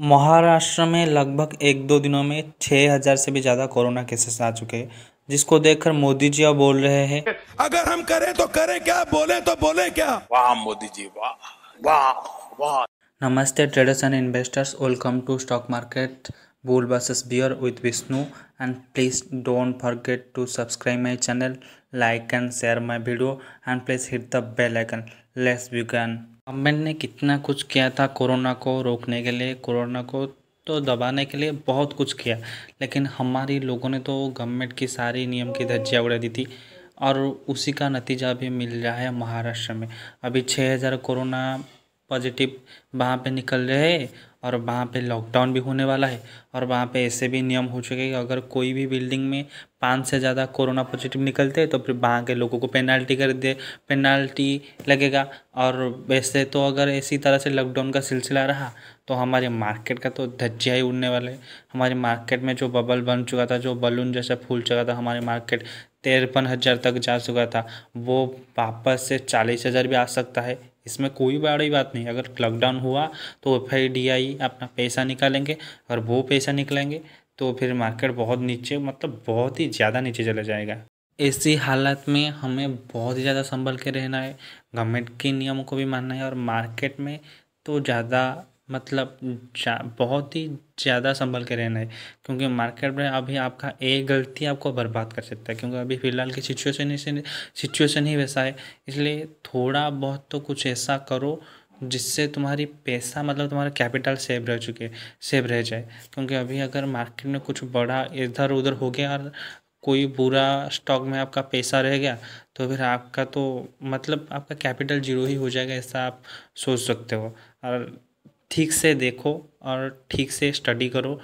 महाराष्ट्र में लगभग एक दो दिनों में छह हजार से भी ज्यादा कोरोना केसेस आ चुके हैं जिसको देखकर मोदी जी अब बोल रहे हैं अगर हम करें तो करें क्या बोले तो बोले क्या वाह मोदी जी वाह वाह वाह नमस्ते traders and investors welcome to stock market bulls versus bear with Vishnu and please don't forget to subscribe my channel like and share my video and please hit the bell icon let's begin government ने कितना कुछ किया था corona को रोकने के लिए corona को तो दबाने के लिए बहुत कुछ किया लेकिन हमारी लोगों ने तो गवर्नमेंट की सारी नियम की धज्जियाँ उड़ा दी थी और उसी का नतीजा भी मिल रहा है महाराष्ट्र में अभी छः हज़ार कोरोना पॉजिटिव वहाँ पे निकल रहे और वहाँ पे लॉकडाउन भी होने वाला है और वहाँ पे ऐसे भी नियम हो चुके हैं कि अगर कोई भी बिल्डिंग में पाँच से ज़्यादा कोरोना पॉजिटिव निकलते हैं तो फिर वहाँ के लोगों को पेनाल्टी कर दे पेनाल्टी लगेगा और वैसे तो अगर इसी तरह से लॉकडाउन का सिलसिला रहा तो हमारे मार्केट का तो धज्जिया ही उड़ने वाले हमारे मार्केट में जो बबल बन चुका था जो बलून जैसा फूल चुका था हमारे मार्केट तिरपन हज़ार तक जा चुका था वो वापस से चालीस हज़ार भी आ सकता है इसमें कोई बड़ी बात नहीं अगर लॉकडाउन हुआ तो एफ आई अपना पैसा निकालेंगे और वो पैसा निकलेंगे तो फिर मार्केट बहुत नीचे मतलब बहुत ही ज़्यादा नीचे चला जाएगा ऐसी हालत में हमें बहुत ही ज़्यादा संभल के रहना है गवर्नमेंट के नियमों को भी मानना है और मार्केट में तो ज़्यादा मतलब बहुत ही ज़्यादा संभल के रहना है क्योंकि मार्केट में अभी आपका एक गलती आपको बर्बाद कर सकता है क्योंकि अभी फ़िलहाल की सिचुएशन सिचुएशन ही वैसा है इसलिए थोड़ा बहुत तो कुछ ऐसा करो जिससे तुम्हारी पैसा मतलब तुम्हारा कैपिटल सेव रह चुके सेव रह जाए क्योंकि अभी अगर मार्केट में कुछ बड़ा इधर उधर हो गया और कोई बुरा स्टॉक में आपका पैसा रह गया तो फिर आपका तो मतलब आपका कैपिटल जीरो ही हो जाएगा ऐसा आप सोच सकते हो और ठीक से देखो और ठीक से स्टडी करो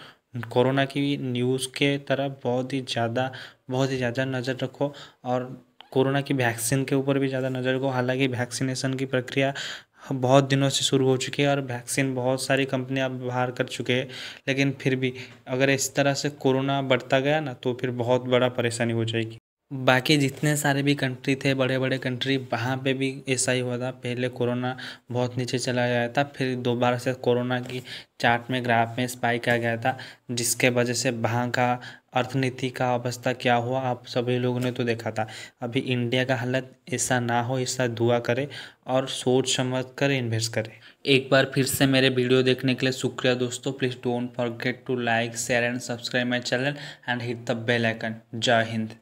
कोरोना की न्यूज़ के तरफ बहुत ही ज़्यादा बहुत ही ज़्यादा नज़र रखो और कोरोना की वैक्सीन के ऊपर भी ज़्यादा नज़र रखो हालांकि वैक्सीनेशन की प्रक्रिया बहुत दिनों से शुरू हो चुकी है और वैक्सीन बहुत सारी कंपनियां बाहर कर चुके हैं लेकिन फिर भी अगर इस तरह से कोरोना बढ़ता गया ना तो फिर बहुत बड़ा परेशानी हो जाएगी बाकी जितने सारे भी कंट्री थे बड़े बड़े कंट्री वहाँ पे भी ऐसा ही हुआ था पहले कोरोना बहुत नीचे चला गया था फिर दोबारा से कोरोना की चार्ट में ग्राफ में स्पाइक आ गया था जिसके वजह से वहाँ का अर्थनीति का अवस्था क्या हुआ आप सभी लोगों ने तो देखा था अभी इंडिया का हालत ऐसा ना हो ऐसा दुआ करे और सोच समझ कर इन्वेस्ट करें एक बार फिर से मेरे वीडियो देखने के लिए शुक्रिया दोस्तों please don't forget to like share and subscribe my channel and hit the bell icon जय हिंद